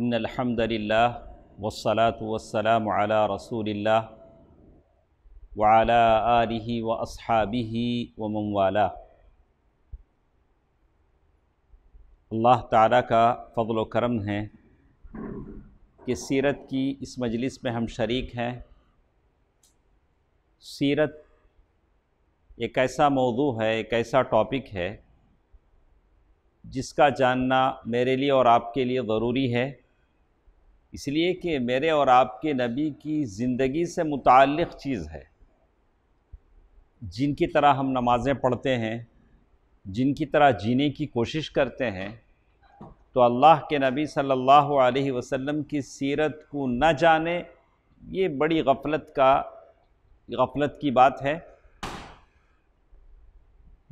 इनलहमदिल्ला वसलात वसलाम आला रसूलिल्ला वाला आलि व असहाबी व ममवाला अल्लाह ताला का फ़ल करम है कि सीरत की इस मजलिस में हम शर्क हैं सीरत एक ऐसा मौजू है एक ऐसा टॉपिक है जिसका जानना मेरे लिए और आपके लिए ज़रूरी है इसलिए कि मेरे और आपके नबी की ज़िंदगी से मुतक़ चीज़ है जिनकी तरह हम नमाज़ें पढ़ते हैं जिनकी तरह जीने की कोशिश करते हैं तो अल्लाह के नबी सल्लल्लाहु अलैहि वसल्लम की सीरत को न जाने ये बड़ी गफलत का गफलत की बात है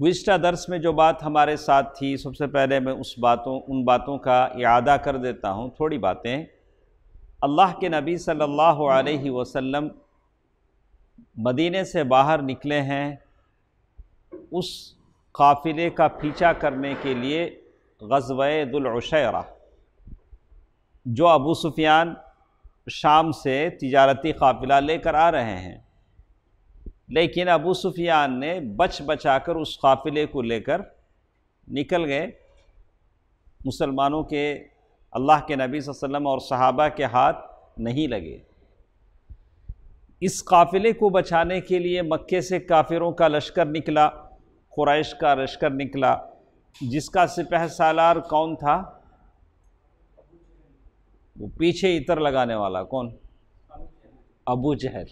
गुज्त दर्स में जो बात हमारे साथ थी सबसे पहले मैं उस बातों उन बातों का इरादा कर देता हूँ थोड़ी बातें अल्लाह के नबी सल्लल्लाहु अलैहि वसल्लम मदीने से बाहर निकले हैं उस काफ़िले का पीछा करने के लिए गजबैदुलशरा जो अबू सुफियान शाम से तिजारती काफ़िला लेकर आ रहे हैं लेकिन अबू सुफियान ने बच बचा कर उस काफ़िले को लेकर निकल गए मुसलमानों के अल्लाह के नबी वसम और सहाबा के हाथ नहीं लगे इस काफ़िले को बचाने के लिए मक्के से काफिरों का लश्कर निकला क्रैश का लश्कर निकला जिसका सिपह सालार कौन था वो पीछे इतर लगाने वाला कौन अबू जहल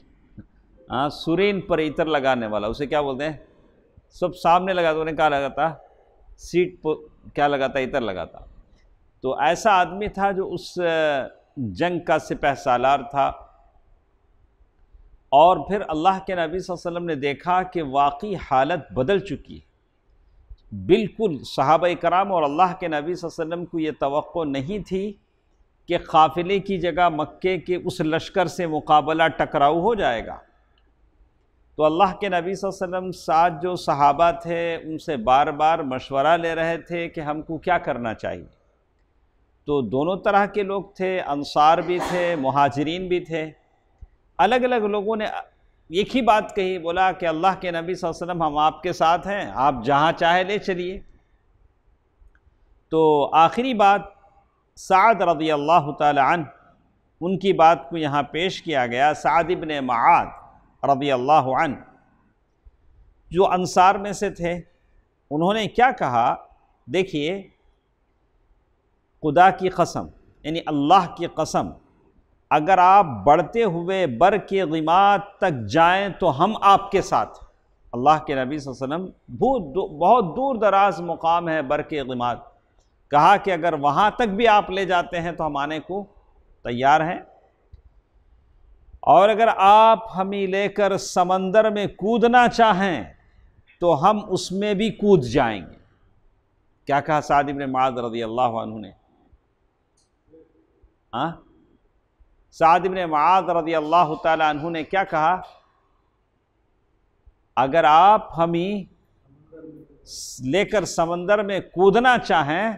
हाँ सुरेन पर इतर लगाने वाला उसे क्या बोलते हैं सब सामने लगा तो उन्हें क्या लगाता सीट पर क्या लगाता इतर लगाता तो ऐसा आदमी था जो उस जंग का सिपह सालार था और फिर अल्लाह के नबी वसल्लम ने देखा कि वाकई हालत बदल चुकी है बिल्कुल सहाब कराम और अल्लाह के नबी वसल्लम को ये तो नहीं थी कि काफ़िले की जगह मक्के के उस लश्कर से मुकाबला टकराव हो जाएगा तो अल्लाह के नबी वसल्लम साथ जो सहाबा थे उनसे बार बार मशवरा ले रहे थे कि हमको क्या करना चाहिए तो दोनों तरह के लोग थे अनसार भी थे महाजरीन भी थे अलग अलग लोगों ने एक ही बात कही बोला कि अल्लाह के नबी वसल्लम हम आपके साथ हैं आप जहाँ चाहे ले चलिए तो आखिरी बात साद रदी अल्लाह तन उनकी बात को यहाँ पेश किया गया साद इबन माद रदी अल्लाह अन जो अनसार में से थे उन्होंने क्या कहा देखिए खुदा की कसम यानी अल्लाह की कसम अगर आप बढ़ते हुए बर के गिमात तक जाएं तो हम आपके साथ अल्लाह के नबी वसम बहुत बहुत दूर दराज मुकाम है बर के गिमात कहा कि अगर वहाँ तक भी आप ले जाते हैं तो हम आने को तैयार हैं और अगर आप हमें लेकर समंदर में कूदना चाहें तो हम उसमें भी कूद जाएंगे क्या कहा सादिब ने माद रजी अल्लाह ने हाँ? सादिब ने माद रदी अल्लाह तु ने क्या कहा अगर आप हमी लेकर समंदर में कूदना चाहें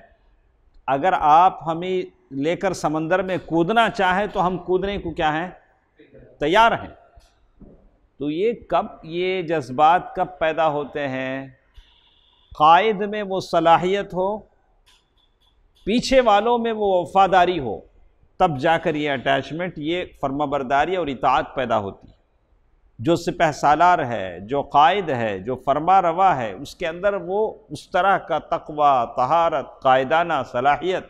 अगर आप हमें लेकर समंदर में कूदना चाहें तो हम कूदने को क्या हैं तैयार हैं तो ये कब ये जज्बात कब पैदा होते हैं कायद में वो सलाहियत हो पीछे वालों में वो वफादारी हो तब जाकर ये अटैचमेंट ये फर्माबरदारी और इतात पैदा होती है जो सिपह सालार है जो कायद है जो फरमा रवा है उसके अंदर वो उस तरह का तकवा तहारत कायदाना सलाहियत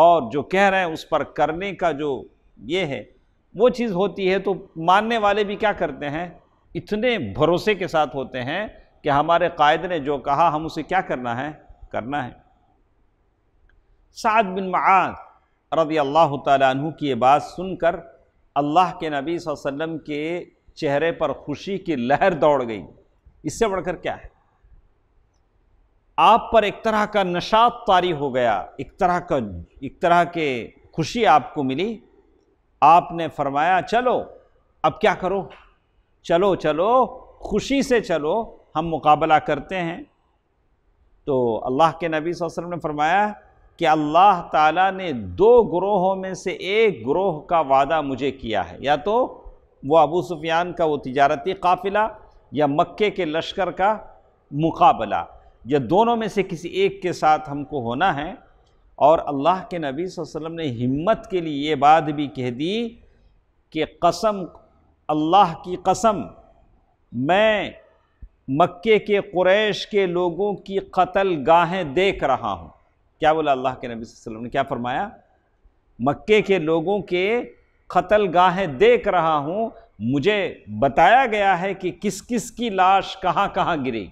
और जो कह रहे हैं उस पर करने का जो ये है वो चीज़ होती है तो मानने वाले भी क्या करते हैं इतने भरोसे के साथ होते हैं कि हमारे कायद ने जो कहा हम उसे क्या करना है करना है साद बिन मात रदी अल्लाह तु की बात सुनकर अल्लाह के नबी वसम के चेहरे पर खुशी की लहर दौड़ गई इससे बढ़कर क्या है आप पर एक तरह का नशात तारी हो गया एक तरह का एक तरह के खुशी आपको मिली आपने फरमाया चलो अब क्या करो चलो चलो खुशी से चलो हम मुकाबला करते हैं तो अल्लाह के नबी वसल्लम ने फरमाया कि अल्लाह ताला ने दो ग्रोहों में से एक ग्रोह का वादा मुझे किया है या तो वो अबू सुफियान का वो तजारती काफ़िला या मक्के के लश्कर का मुकाबला या दोनों में से किसी एक के साथ हमको होना है और अल्लाह के नबी वसल्लम ने हिम्मत के लिए ये बात भी कह दी कि कसम अल्लाह की कसम मैं मक्के के कुरैश के लोगों की कतल गाहें देख रहा हूँ क्या बोला अल्लाह के नबी वसल्लम ने क्या फरमाया मक्के के लोगों के कत्ल गाहें देख रहा हूँ मुझे बताया गया है कि किस किस की लाश कहाँ कहाँ गिरी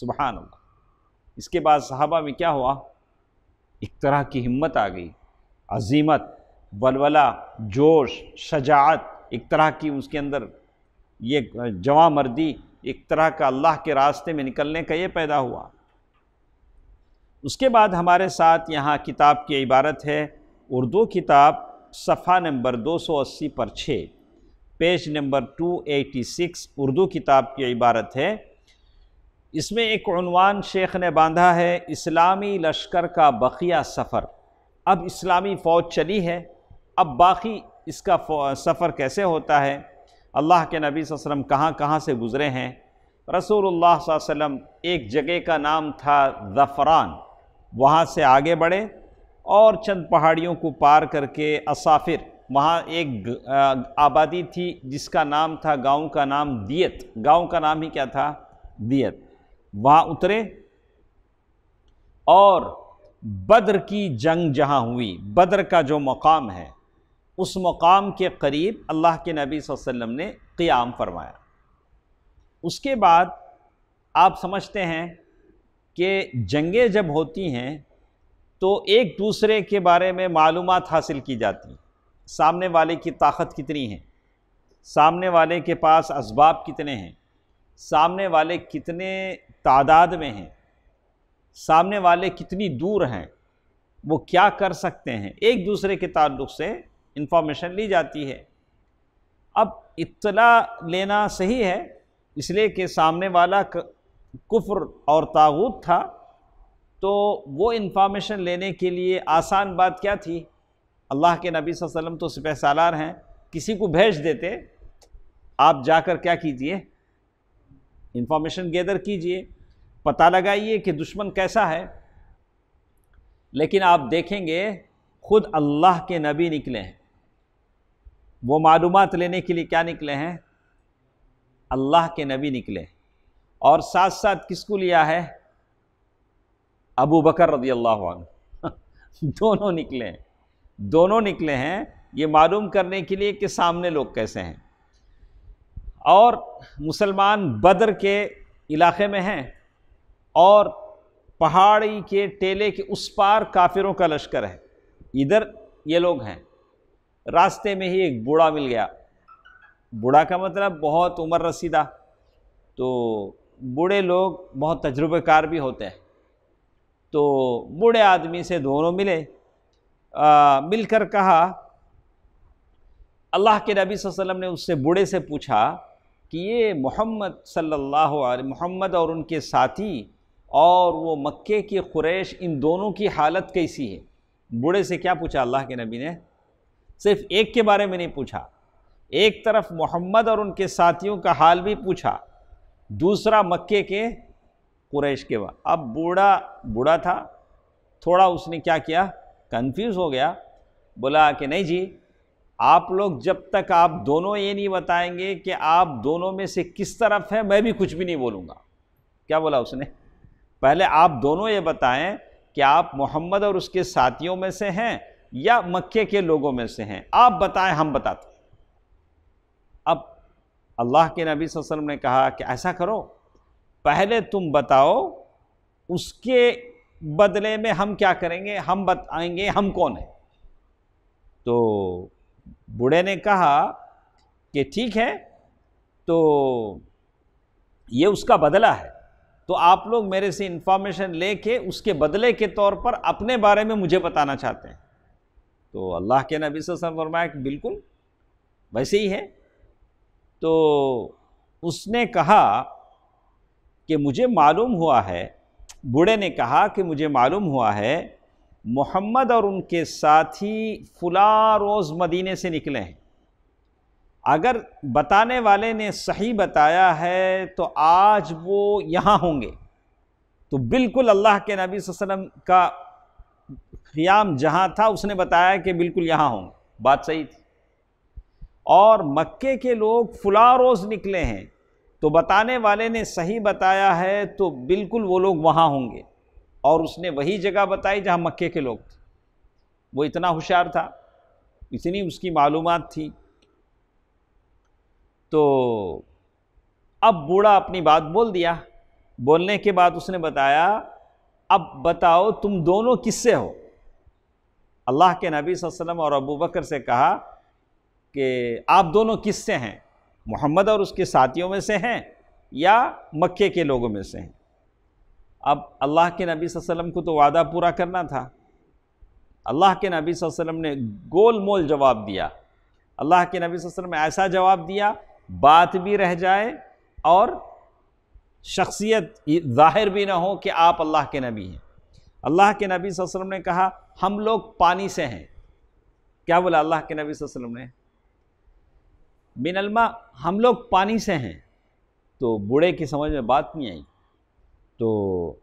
सुबहान अल्लाह इसके बाद साहबा में क्या हुआ एक तरह की हिम्मत आ गई अजीमत वलवला जोश शजात एक तरह की उसके अंदर ये जवा मर्दी एक तरह का अल्लाह के रास्ते में निकलने का ये पैदा हुआ उसके बाद हमारे साथ यहाँ किताब की इबारत है उर्दू किताब सफ़ा नंबर 280 पर 6 पेज नंबर 286 उर्दू किताब की इबारत है इसमें एक अनवान शेख ने बांधा है इस्लामी लश्कर का बकिया सफ़र अब इस्लामी फ़ौज चली है अब बाकी इसका सफ़र कैसे होता है अल्लाह के नबी वसम कहाँ कहाँ से गुज़रे हैं रसूलुल्लाह वसल्लम एक जगह का नाम था ज़फ़रान वहाँ से आगे बढ़े और चंद पहाड़ियों को पार करके असाफिर वहाँ एक आबादी थी जिसका नाम था गांव का नाम दियत गांव का नाम ही क्या था दियत वहाँ उतरे और बद्र की जंग जहाँ हुई बद्र का जो मकाम है उस मकाम के करीब अल्लाह के नबी वसल्लम ने क़्याम फरमाया उसके बाद आप समझते हैं कि जंगें जब होती हैं तो एक दूसरे के बारे में मालूम हासिल की जाती हैं सामने वाले की ताकत कितनी है सामने वाले के पास इसबाब कितने हैं सामने वाले कितने तादाद में हैं सामने वाले कितनी दूर हैं वो क्या कर सकते हैं एक दूसरे के ताल्लुक से इंफॉर्मेशन ली जाती है अब इतला लेना सही है इसलिए कि सामने वाला कुफ्र और तागूत था तो वो इन्फॉर्मेशन लेने के लिए आसान बात क्या थी अल्लाह के नबी वसल्लम तो सिपह सालार हैं किसी को भेज देते आप जाकर क्या कीजिए इन्फॉर्मेशन गैदर कीजिए पता लगाइए कि दुश्मन कैसा है लेकिन आप देखेंगे ख़ुद अल्लाह के नबी निकले हैं वो मालूम लेने के लिए क्या निकले हैं अल्लाह के नबी निकले और साथ साथ किसको लिया है अबू बकर रदी अल्लाह दोनों निकले हैं दोनों निकले हैं ये मालूम करने के लिए कि सामने लोग कैसे हैं और मुसलमान बदर के इलाके में हैं और पहाड़ी के टेले के उस पार काफिरों का लश्कर है इधर ये लोग हैं रास्ते में ही एक बूढ़ा मिल गया बूढ़ा का मतलब बहुत उम्र रसीदा तो बूढ़े लोग बहुत तजुर्बेकार भी होते हैं तो बूढ़े आदमी से दोनों मिले आ, मिलकर कहा अल्लाह के नबी वसल्लम ने उससे बूढ़े से पूछा कि ये मोहम्मद सल्लल्लाहु अलैहि मोहम्मद और उनके साथी और वो मक्के की कुरैश इन दोनों की हालत कैसी है बूढ़े से क्या पूछा अल्लाह के नबी ने सिर्फ एक के बारे में नहीं पूछा एक तरफ मोहम्मद और उनके साथियों का हाल भी पूछा दूसरा मक्के के कुरैश के बाद अब बूढ़ा बूढ़ा था थोड़ा उसने क्या किया कंफ्यूज हो गया बोला कि नहीं जी आप लोग जब तक आप दोनों ये नहीं बताएंगे कि आप दोनों में से किस तरफ हैं मैं भी कुछ भी नहीं बोलूँगा क्या बोला उसने पहले आप दोनों ये बताएं कि आप मोहम्मद और उसके साथियों में से हैं या मक्के के लोगों में से हैं आप बताएं हम बताते अब अल्लाह के नबी वसल्लम ने कहा कि ऐसा करो पहले तुम बताओ उसके बदले में हम क्या करेंगे हम बताएंगे हम कौन हैं तो बूढ़े ने कहा कि ठीक है तो ये उसका बदला है तो आप लोग मेरे से इन्फॉर्मेशन लेके उसके बदले के तौर पर अपने बारे में मुझे बताना चाहते हैं तो अल्लाह के नबी वसल्लम फरमाया बिल्कुल वैसे ही है तो उसने कहा कि मुझे मालूम हुआ है बूढ़े ने कहा कि मुझे मालूम हुआ है मोहम्मद और उनके साथी फ़ुला रोज़ मदीने से निकले हैं अगर बताने वाले ने सही बताया है तो आज वो यहाँ होंगे तो बिल्कुल अल्लाह के नबी वसम का क़ियाम जहाँ था उसने बताया कि बिल्कुल यहाँ होंगे बात सही थी और मक्के के लोग फुला रोज़ निकले हैं तो बताने वाले ने सही बताया है तो बिल्कुल वो लोग वहाँ होंगे और उसने वही जगह बताई जहाँ मक्के के लोग थे वो इतना होशियार था इतनी उसकी मालूम थी तो अब बूढ़ा अपनी बात बोल दिया बोलने के बाद उसने बताया अब बताओ तुम दोनों किससे हो अल्लाह के नबी वसल्लम और अबू बकर से कहा कि आप दोनों किस से हैं मोहम्मद और उसके साथियों में से हैं या मक्के के लोगों में से हैं अब अल्लाह के नबी वसल्लम को तो वादा पूरा करना था अल्लाह के नबी वसल्लम ने गोल मोल जवाब दिया अल्लाह के नबी वसल्लम ने ऐसा जवाब दिया बात भी रह जाए और शख्सियत जाहिर भी ना हो कि आप अल्लाह के नबी हैं अल्लाह के नबी वसल्लम ने कहा हम लोग पानी से हैं क्या बोला अल्लाह के नबी वसल्लम ने बिनलमा हम लोग पानी से हैं तो बूढ़े की समझ में बात नहीं आई तो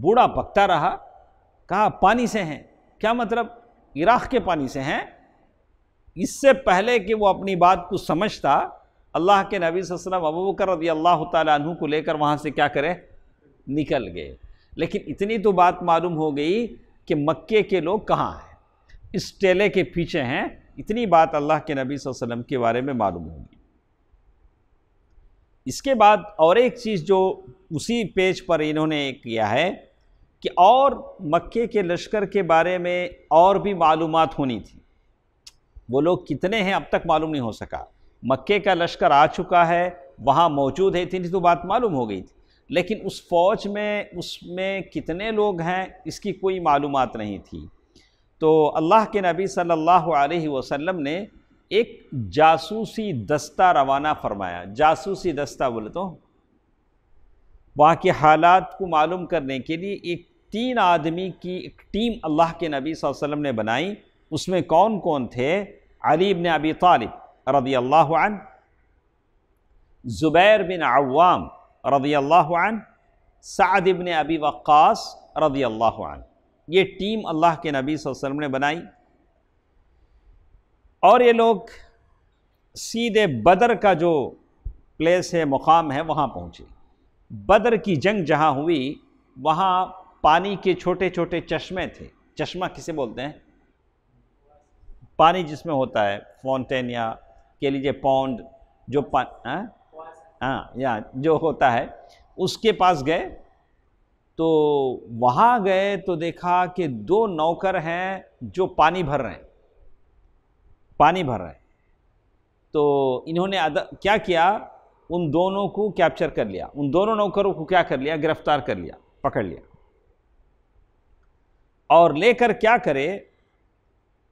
बूढ़ा पकता रहा कहा पानी से हैं क्या मतलब इराक के पानी से हैं इससे पहले कि वो अपनी बात को समझता अल्लाह के नबी वसल्लम अबू रदी अल्लाह तु को लेकर वहाँ से क्या करें निकल गए लेकिन इतनी तो बात मालूम हो गई कि मक्के के लोग कहाँ हैं इस टेले के पीछे हैं इतनी बात अल्लाह के नबी वसल्लम के बारे में मालूम होगी इसके बाद और एक चीज़ जो उसी पेज पर इन्होंने किया है कि और मक्के के लश्कर के बारे में और भी मालूम होनी थी वो लोग कितने हैं अब तक मालूम नहीं हो सका मक्के का लश्कर आ चुका है वहाँ मौजूद है इतनी तो बात मालूम हो गई थी लेकिन उस फौज में उसमें कितने लोग हैं इसकी कोई मालूम नहीं थी तो अल्लाह के नबी सल्लल्लाहु अलैहि वसल्लम ने एक जासूसी दस्ता रवाना फरमाया जासूसी दस्ता बोले तो वहाँ के हालात को मालूम करने के लिए एक तीन आदमी की एक टीम अल्लाह के नबी वसल्लम ने बनाई उसमें कौन कौन थे अली इबन अबी तालिब रदी अल्लाह अन ज़ुबैर बिन अवाम रदी अल्लाह अन साद अबी वक्स रदी अल्लाह अन ये टीम अल्लाह के नबी वसल्लम ने बनाई और ये लोग सीधे बदर का जो प्लेस है मुकाम है वहाँ पहुँचे बदर की जंग जहाँ हुई वहाँ पानी के छोटे छोटे चश्मे थे चश्मा किसे बोलते हैं पानी जिसमें होता है फाउंटेन या कह लीजिए पौंड जो पा हाँ? हाँ या जो होता है उसके पास गए तो वहाँ गए तो देखा कि दो नौकर हैं जो पानी भर रहे हैं पानी भर रहे हैं तो इन्होंने क्या किया उन दोनों को कैप्चर कर लिया उन दोनों नौकरों को क्या कर लिया गिरफ्तार कर लिया पकड़ लिया और लेकर क्या करे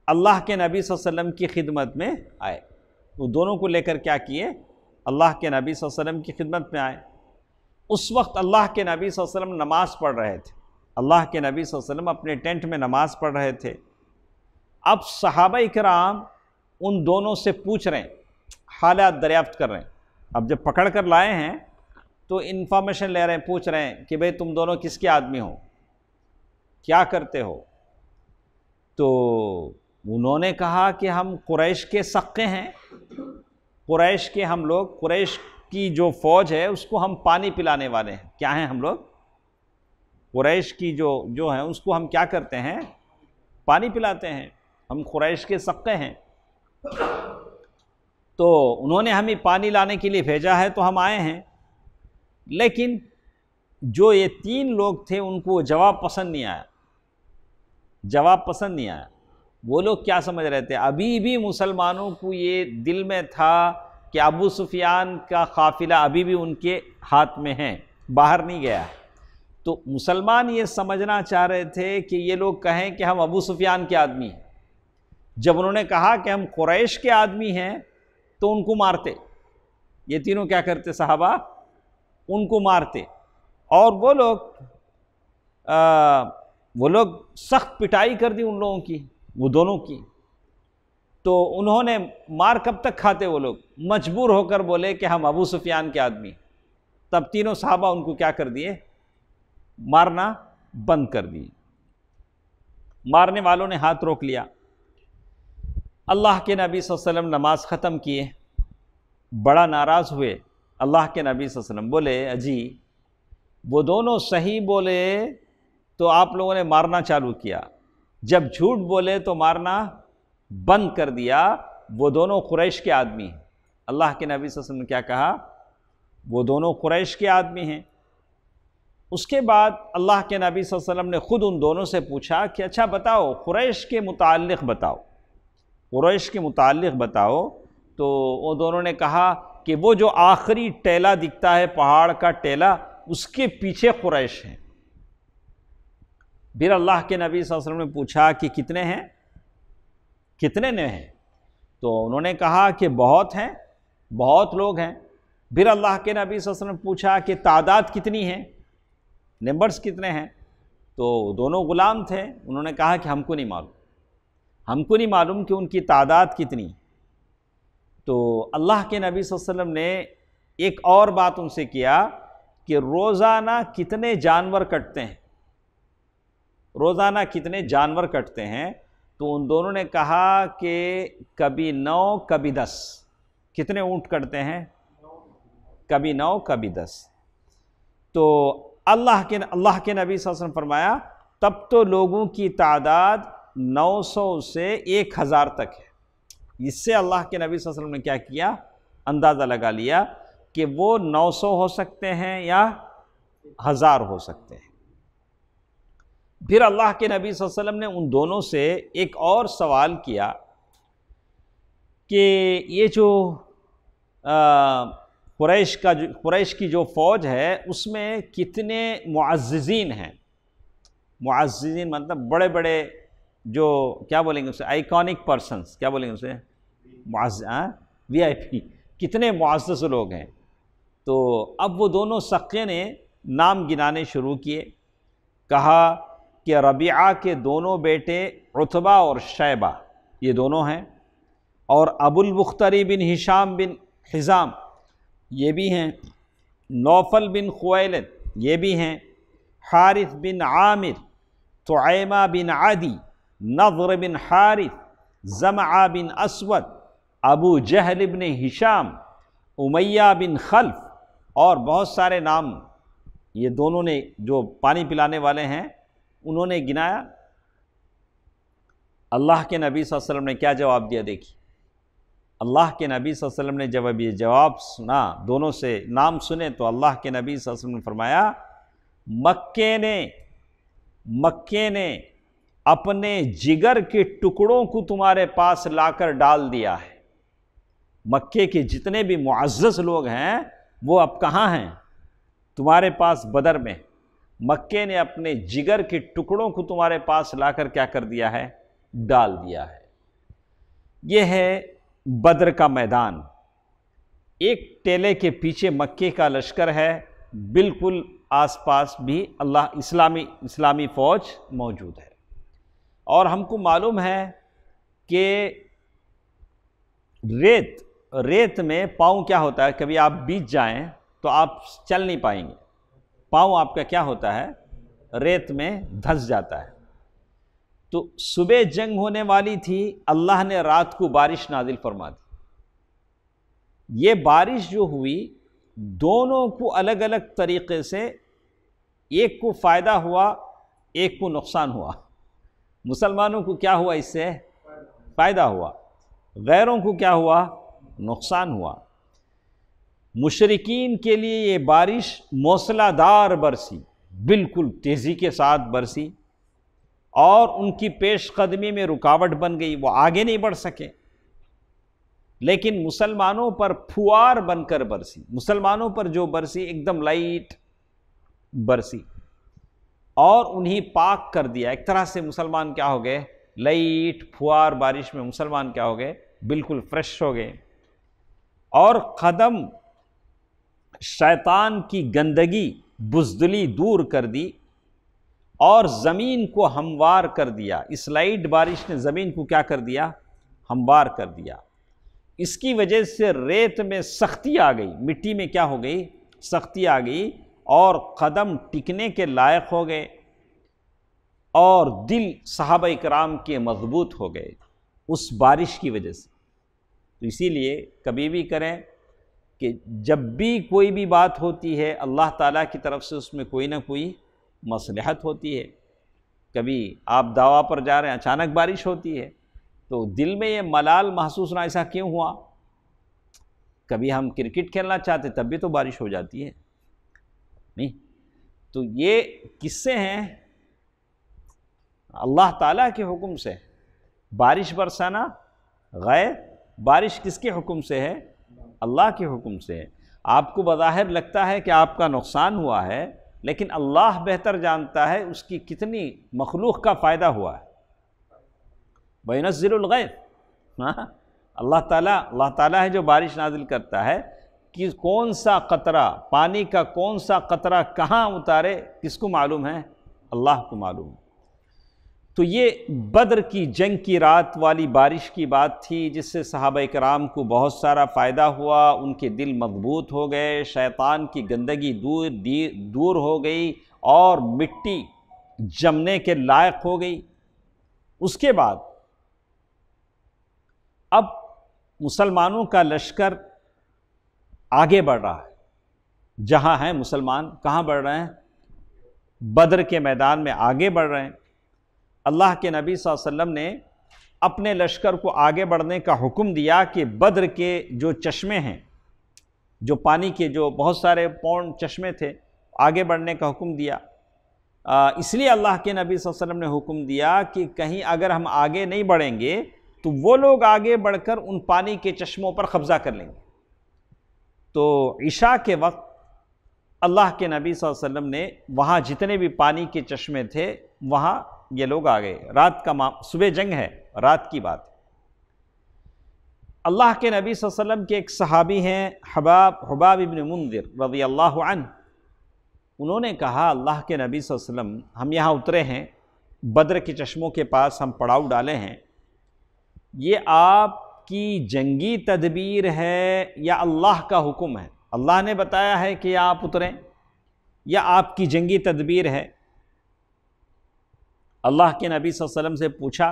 अल्लाह के नबी वसल्लम की खिदमत में आए वो दोनों को लेकर क्या किए अल्लाह के नबी वसल्लम की खिदमत में आए उस वक्त अल्लाह के नबी वसल्लम नमाज़ पढ़ रहे थे अल्लाह के नबी वसल्लम अपने टेंट में नमाज़ पढ़ रहे थे अब सहाबा कराम उन दोनों से पूछ रहे हैं हालात दरियाफ्त कर रहे हैं अब जब पकड़ कर लाए हैं तो इन्फॉर्मेशन ले रहे हैं पूछ रहे हैं कि भाई तुम दोनों किसके आदमी हो क्या करते हो तो उन्होंने कहा कि हम कुरैश के सक्के हैं कुरैश के हम लोग कुरैश की जो फौज है उसको हम पानी पिलाने वाले हैं क्या हैं हम लोग कुरैश की जो जो हैं उसको हम क्या करते हैं पानी पिलाते हैं हम कुरैश के सक्के हैं तो उन्होंने हमें पानी लाने के लिए भेजा है तो हम आए हैं लेकिन जो ये तीन लोग थे उनको जवाब पसंद नहीं आया जवाब पसंद नहीं आया वो लोग क्या समझ रहे थे अभी भी मुसलमानों को ये दिल में था कि अबू सुफियान का काफिला अभी भी उनके हाथ में है बाहर नहीं गया है तो मुसलमान ये समझना चाह रहे थे कि ये लोग कहें कि हम अबू सुफियान के आदमी हैं जब उन्होंने कहा कि हम कुरैश के आदमी हैं तो उनको मारते ये तीनों क्या करते साहबा उनको मारते और वो लोग आ, वो लोग सख्त पिटाई कर दी उन लोगों की वो दोनों की तो उन्होंने मार कब तक खाते वो लोग मजबूर होकर बोले कि हम अबू सुफियान के आदमी तब तीनों साहबा उनको क्या कर दिए मारना बंद कर दिए मारने वालों ने हाथ रोक लिया अल्लाह के नबी वसल्लम नमाज ख़त्म किए बड़ा नाराज़ हुए अल्लाह के नबी वसल्लम बोले अजी वो दोनों सही बोले तो आप लोगों ने मारना चालू किया जब झूठ बोले तो मारना बंद कर दिया वो दोनों कुरैश के आदमी हैं अल्लाह के नबी वसल्लम ने क्या कहा वो दोनों कुरैश के आदमी हैं उसके बाद अल्लाह के नबी वसल्लम ने ख़ुद उन दोनों से पूछा कि अच्छा बताओ कुरैश के मुतक़ बताओ कुरैश के मुतक़ बताओ तो वो दोनों ने कहा कि वो जो आखिरी टेला दिखता है पहाड़ का टेला उसके पीछे कुरैश हैं फिर अल्लाह के नबी वसल्लम ने पूछा कि कितने हैं कितने ने हैं तो उन्होंने कहा कि बहुत हैं बहुत लोग हैं फिर अल्लाह के नबी वसल्लम ने पूछा कि तादाद कितनी है नंबर्स कितने हैं तो दोनों ग़ुलाम थे उन्होंने कहा कि हमको नहीं मालूम हमको नहीं मालूम कि उनकी तादाद कितनी तो अल्लाह के नबी वसल्लम ने एक और बात उनसे किया कि रोज़ाना कितने जानवर कटते हैं रोज़ाना कितने जानवर कटते हैं तो उन दोनों ने कहा कि कभी नौ कभी दस कितने ऊँट कटते हैं कभी नौ कभी दस तो अल्लाह के अल्लाह के नबी वसल्लम फरमाया तब तो लोगों की तादाद 900 से 1000 तक है इससे अल्लाह के नबी वसल्लम ने क्या किया अंदाज़ा लगा लिया कि वो 900 हो सकते हैं या हज़ार हो सकते हैं फिर अल्लाह के नबी वसल्लम ने उन दोनों से एक और सवाल किया कि ये जो कुरैश का जो कुरैश की जो फ़ौज है उसमें कितने मुआजीन हैं मुआजीन मतलब बड़े बड़े जो क्या बोलेंगे उसे आइकॉनिक पर्सनस क्या बोलेंगे उसे वी आई पी कितने मुआज़ लोग हैं तो अब वो दोनों सक़े ने नाम गिनाने शुरू किए कहा कि रबिया के दोनों बेटे उतबा और शैबा ये दोनों हैं और Abul Mukhtari bin Hisham bin Hizam ये भी हैं नौफल बिन खुलद ये भी हैं हारिस बिन आमिर तोयमा बिन आदि नवर bin Haris Zama bin Aswad Abu Jahl bin Hisham Umayya bin Khalaf और बहुत सारे नाम ये दोनों ने जो पानी पिलाने वाले हैं उन्होंने गिनाया अल्लाह के नबी वसल्लम ने क्या जवाब दिया देखिए अल्लाह के नबी वसल्लम ने जब ये जवाब सुना दोनों से नाम सुने तो अल्लाह के नबी वसल्लम ने फरमाया मक्के ने मक्के ने अपने जिगर के टुकड़ों को तुम्हारे पास लाकर डाल दिया है मक्के के जितने भी मुआज़ लोग हैं वो अब कहाँ हैं तुम्हारे पास बदर में मक्के ने अपने जिगर के टुकड़ों को तुम्हारे पास लाकर क्या कर दिया है डाल दिया है यह है बद्र का मैदान एक टेले के पीछे मक्के का लश्कर है बिल्कुल आसपास भी अल्लाह इस्लामी इस्लामी फ़ौज मौजूद है और हमको मालूम है कि रेत रेत में पाँव क्या होता है कभी आप बीत जाएं तो आप चल नहीं पाएंगे पाँव आपका क्या होता है रेत में धंस जाता है तो सुबह जंग होने वाली थी अल्लाह ने रात को बारिश नाजिल फरमा दी ये बारिश जो हुई दोनों को अलग अलग तरीके से एक को फ़ायदा हुआ एक को नुकसान हुआ मुसलमानों को क्या हुआ इससे फ़ायदा हुआ गैरों को क्या हुआ नुकसान हुआ मुशरकिन के लिए ये बारिश मौसलादार बरसी बिल्कुल तेज़ी के साथ बरसी और उनकी पेश कदमी में रुकावट बन गई वो आगे नहीं बढ़ सके लेकिन मुसलमानों पर फुआर बनकर बरसी मुसलमानों पर जो बरसी एकदम लाइट बरसी और उन्हें पाक कर दिया एक तरह से मुसलमान क्या हो गए लाइट फुआर बारिश में मुसलमान क्या हो गए बिल्कुल फ्रेश हो गए और कदम शैतान की गंदगी बुजदली दूर कर दी और ज़मीन को हमवार कर दिया इस लाइट बारिश ने ज़मीन को क्या कर दिया हमवार कर दिया इसकी वजह से रेत में सख्ती आ गई मिट्टी में क्या हो गई सख्ती आ गई और कदम टिकने के लायक हो गए और दिल साहब कराम के मजबूत हो गए उस बारिश की वजह से तो इसीलिए कभी भी करें कि जब भी कोई भी बात होती है अल्लाह ताला की तरफ से उसमें कोई ना कोई मसलहत होती है कभी आप दावा पर जा रहे हैं अचानक बारिश होती है तो दिल में ये मलाल महसूस ना ऐसा क्यों हुआ कभी हम क्रिकेट खेलना चाहते तब भी तो बारिश हो जाती है नहीं तो ये किस्से हैं अल्लाह ताला के हुक्म से बारिश बरसाना गैर बारिश किसके हुक्म से है अल्लाह के हुक्म से आपको बज़ाहिर लगता है कि आपका नुकसान हुआ है लेकिन अल्लाह बेहतर जानता है उसकी कितनी मखलूक का फ़ायदा हुआ है बनज़रगैब हाँ अल्लाह ताला अल्लाह ताला है जो बारिश नाजिल करता है कि कौन सा कतरा पानी का कौन सा कतरा कहाँ उतारे किसको मालूम है अल्लाह को मालूम है तो ये बद्र की जंग की रात वाली बारिश की बात थी जिससे साहब कराम को बहुत सारा फ़ायदा हुआ उनके दिल मजबूत हो गए शैतान की गंदगी दूर दूर हो गई और मिट्टी जमने के लायक हो गई उसके बाद अब मुसलमानों का लश्कर आगे बढ़ रहा है जहाँ हैं मुसलमान कहाँ बढ़ रहे हैं बद्र के मैदान में आगे बढ़ रहे हैं अल्लाह के नबी वसम ने अपने लश्कर को आगे बढ़ने का हुक्म दिया कि बद्र के जो चश्मे हैं जो पानी के जो बहुत सारे पौंड चश्मे थे आगे बढ़ने का हुक्म दिया इसलिए अल्लाह के नबी वसल्लम ने हुक्म दिया कि कहीं अगर हम आगे नहीं बढ़ेंगे तो वो लोग आगे बढ़कर उन पानी के चश्मों पर कब्ज़ा कर लेंगे तो ईशा के वक्त अल्लाह के नबी वसल्लम ने वहाँ जितने भी पानी के चश्मे थे वहाँ ये लोग आ गए रात का माम सुबह जंग है रात की बात अल्लाह के नबी वसल्लम के एक सहाबी हैं हबाब हबाब इबन मुंदिर रजी अल्लाह उन्होंने कहा अल्लाह के नबी वसल्लम हम यहाँ उतरे हैं बद्र के चश्मों के पास हम पड़ाव डाले हैं ये आपकी जंगी तदबीर है या अल्लाह का हुक्म है अल्लाह ने बताया है कि आप उतरें या आपकी जंगी तदबीर है अल्लाह के नबी वसल्लम से पूछा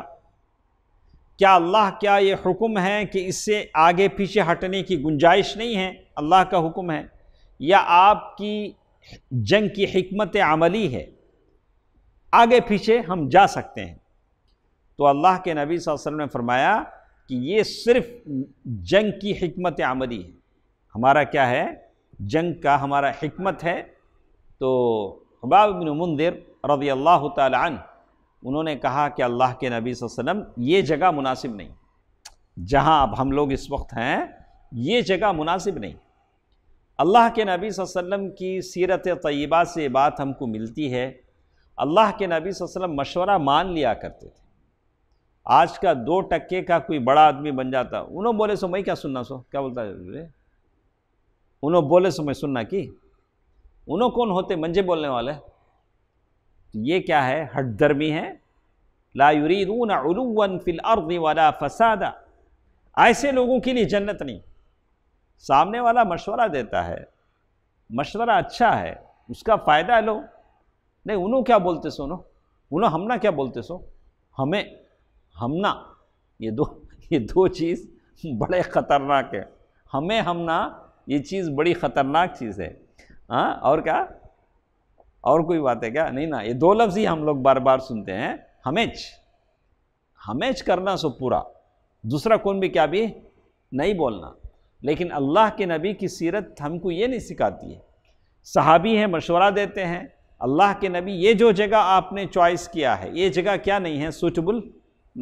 क्या अल्लाह क्या ये हुक्म है कि इससे आगे पीछे हटने की गुंजाइश नहीं है अल्लाह का हुक्म है या आपकी जंग की हमत अमली है आगे पीछे हम जा सकते हैं तो अल्लाह के नबी वसल्लम ने फरमाया कि ये सिर्फ जंग की हमत अमली है हमारा क्या है जंग का हमारा हमत है तो हबाब बिन मंदिर रज़ी अल्लाह तन उन्होंने कहा कि अल्लाह के नबी वसम ये जगह मुनासिब नहीं जहाँ अब हम लोग इस वक्त हैं ये जगह मुनासिब नहीं अल्लाह के नबी वसम की सीरत तयबा से बात हमको मिलती है अल्लाह के नबी वसम मशवरा मान लिया करते थे आज का दो टक्के का कोई बड़ा आदमी बन जाता उन्होंने बोले सो मैं क्या सुनना सो क्या बोलता है उन्होंने बोले सो मैं सुनना की उन्होंने कौन होते मंजे बोलने वाले तो ये क्या है हटदर्मी है ला युरीदून फिल अर्द वाला फसादा ऐसे लोगों के लिए जन्नत नहीं सामने वाला मशवरा देता है मशवरा अच्छा है उसका फ़ायदा लो नहीं उन्हों क्या बोलते नो उन्हों हमना क्या बोलते सो हमें हमना ये दो ये दो चीज़ बड़े ख़तरनाक है हमें हमना ये चीज़ बड़ी ख़तरनाक चीज़ है हाँ और क्या और कोई बात है क्या नहीं ना ये दो लफ्ज़ ही हम लोग बार बार सुनते हैं हमेज हमेज करना सो पूरा दूसरा कौन भी क्या भी नहीं बोलना लेकिन अल्लाह के नबी की सीरत हमको ये नहीं सिखाती है सहाबी हैं मशवरा देते हैं अल्लाह के नबी ये जो जगह आपने चॉइस किया है ये जगह क्या नहीं है सूटबल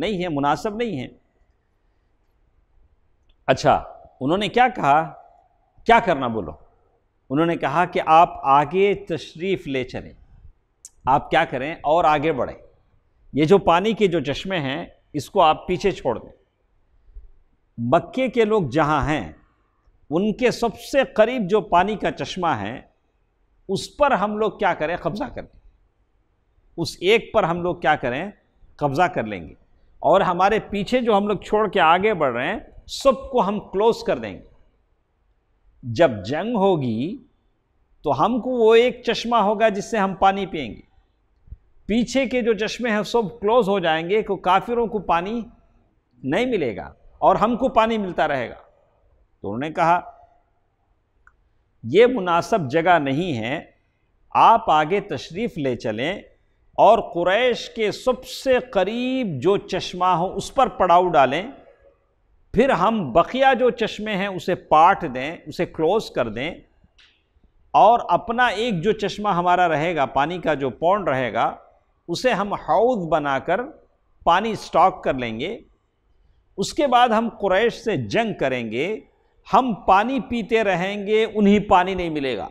नहीं है मुनासब नहीं है अच्छा उन्होंने क्या कहा क्या करना बोलो उन्होंने कहा कि आप आगे तशरीफ़ ले चलें आप क्या करें और आगे बढ़ें ये जो पानी के जो चश्मे हैं इसको आप पीछे छोड़ दें मक्के के लोग जहाँ हैं उनके सबसे करीब जो पानी का चश्मा है उस पर हम लोग क्या करें कब्ज़ा कर लें उस एक पर हम लोग क्या करें कब्ज़ा कर लेंगे और हमारे पीछे जो हम लोग छोड़ के आगे बढ़ रहे हैं सबको हम क्लोज़ कर देंगे जब जंग होगी तो हमको वो एक चश्मा होगा जिससे हम पानी पिएंगे पीछे के जो चश्मे हैं सब क्लोज हो जाएंगे को काफिरों को पानी नहीं मिलेगा और हमको पानी मिलता रहेगा तो उन्होंने कहा ये मुनासब जगह नहीं है आप आगे तशरीफ़ ले चलें और कुरैश के सबसे करीब जो चश्मा हो उस पर पड़ाव डालें फिर हम बकिया जो चश्मे हैं उसे पाट दें उसे क्लोज कर दें और अपना एक जो चश्मा हमारा रहेगा पानी का जो पौंड रहेगा उसे हम हौद बनाकर पानी स्टॉक कर लेंगे उसके बाद हम कुरैश से जंग करेंगे हम पानी पीते रहेंगे उन्हीं पानी नहीं मिलेगा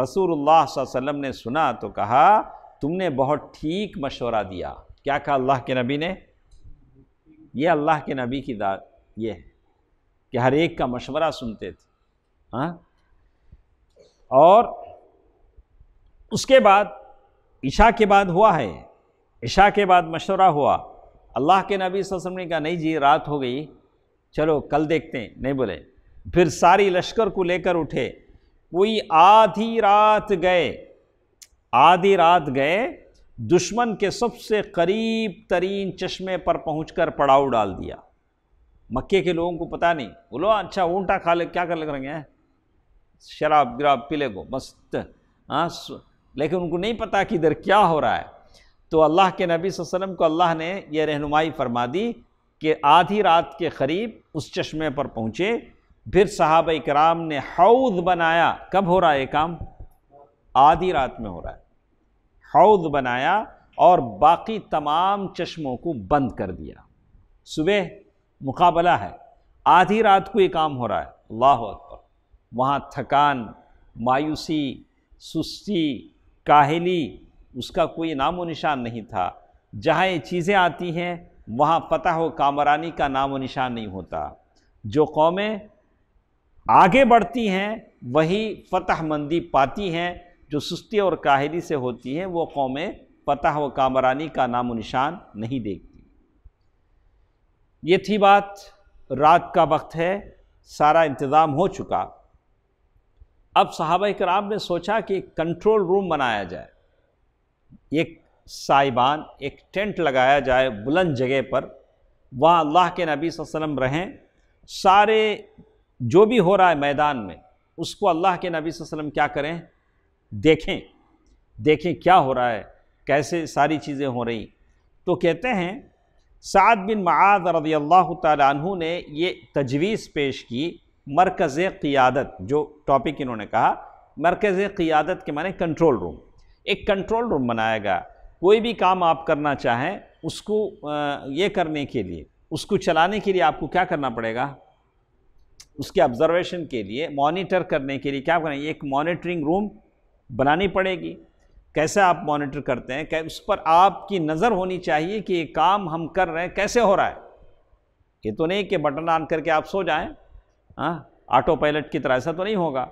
रसूलुल्लाह वसल्लम ने सुना तो कहा तुमने बहुत ठीक मशवरा दिया क्या कहा अल्लाह के नबी ने ये अल्लाह के नबी की दात ये है कि हर एक का मशवरा सुनते थे हाँ और उसके बाद ईशा के बाद हुआ है ईशा के बाद मशवरा हुआ अल्लाह के नबी वसम ने कहा नहीं जी रात हो गई चलो कल देखते हैं नहीं बोले फिर सारी लश्कर को लेकर उठे कोई आधी रात गए आधी रात गए दुश्मन के सबसे करीब तरीन चश्मे पर कर पड़ाव डाल दिया मक्के के लोगों को पता नहीं बोलो अच्छा ऊँटा खा ले क्या कर लग रहे हैं शराब गिराब पी ले गो मस्त हाँ लेकिन उनको नहीं पता कि इधर क्या हो रहा है तो अल्लाह के नबी वसम को अल्लाह ने यह रहनुमाई फरमा दी कि आधी रात के करीब उस चश्मे पर पहुँचे फिर साहब कराम ने हौद बनाया कब हो रहा है ये काम आधी रात में हो रहा है हौद बनाया और बाकी तमाम चश्मों को बंद कर दिया सुबह मुकाबला है आधी रात को ये काम हो रहा है अल्लाह अकबर वहाँ थकान मायूसी सुस्ती काहली उसका कोई नामो निशान नहीं था जहाँ ये चीज़ें आती हैं वहाँ पता हो कामरानी का नामो निशान नहीं होता जो कौमें आगे बढ़ती हैं वही फतह मंदी पाती हैं जो सुस्ती और काहली से होती है वो कौमें पता व कामरानी का नाम निशान नहीं देखती ये थी बात रात का वक्त है सारा इंतज़ाम हो चुका अब साहब कराम ने सोचा कि कंट्रोल रूम बनाया जाए एक साइबान एक टेंट लगाया जाए बुलंद जगह पर वहाँ अल्लाह के नबी वसम रहें सारे जो भी हो रहा है मैदान में उसको अल्लाह के नबी वसम क्या करें देखें देखें क्या हो रहा है कैसे सारी चीज़ें हो रही तो कहते हैं साद बिन माद रदी अल्लाह तु ने ये तजवीज़ पेश की मरकज़ क़ियादत जो टॉपिक इन्होंने कहा मरकज़ क़ियादत के माने कंट्रोल रूम एक कंट्रोल रूम बनाया गया कोई भी काम आप करना चाहें उसको ये करने के लिए उसको चलाने के लिए आपको क्या करना पड़ेगा उसके ऑब्ज़र्वेशन के लिए मॉनिटर करने के लिए क्या करें एक मॉनिटरिंग रूम बनानी पड़ेगी कैसे आप मॉनिटर करते हैं उस पर आपकी नज़र होनी चाहिए कि ये काम हम कर रहे हैं कैसे हो रहा है ये तो नहीं कि बटन ऑन करके आप सो जाएं हाँ ऑटो पायलट की तरह ऐसा तो नहीं होगा